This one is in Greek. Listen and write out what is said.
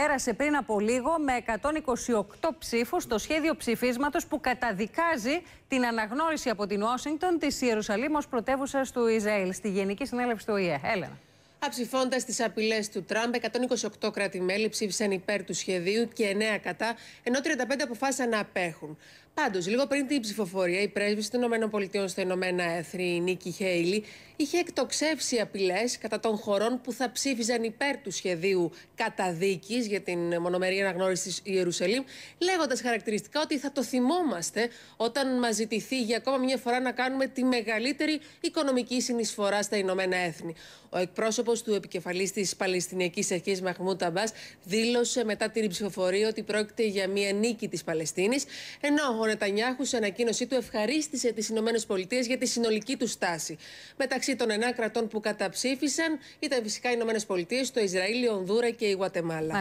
πέρασε πριν από λίγο με 128 ψήφους το σχέδιο ψηφίσματος που καταδικάζει την αναγνώριση από την Ουάσιγκτον της Ιερουσαλήμ ως πρωτεύουσα του Ισραήλ στη Γενική Συνέλευση του ΟΗΕ. Έλενα. Αψηφώντα τις απειλές του Τραμπ, 128 κράτη-μέλη ψήφισαν υπέρ του σχεδίου και 9 κατά, ενώ 35 αποφάσισαν να απέχουν. Πάντως, λίγο πριν την ψηφοφορία, η πρέσβη των ΗΠΑ στα Ηνωμένα Έθνη, η Νίκη Χέιλι, είχε εκτοξεύσει απειλές κατά των χωρών που θα ψήφιζαν υπέρ του σχεδίου καταδίκης για την μονομερή αναγνώριση της Ιερουσαλήμ, λέγοντας χαρακτηριστικά ότι θα το θυμόμαστε όταν μας ζητηθεί για ακόμα μια φορά να κάνουμε τη μεγαλύτερη οικονομική συνεισφορά στα Ηνωμένα Έθνη. Ο εκπρόσωπος του επικεφαλής της Παλαιστινιακής Αρχής Μαχμού Ταμπά δήλωσε μετά την ψηφοφορία ότι πρόκειται για μια νίκη της Παλαιστίνης. Ενώ ο Νετανιάχου σε ανακοίνωσή του ευχαρίστησε τις ΗΠΑ για τη συνολική του στάση. Μεταξύ των ενάκρατων κρατών που καταψήφισαν ήταν φυσικά οι ΗΠΑ, το Ισραήλ, η Ονδούρα και η Γουατεμάλα.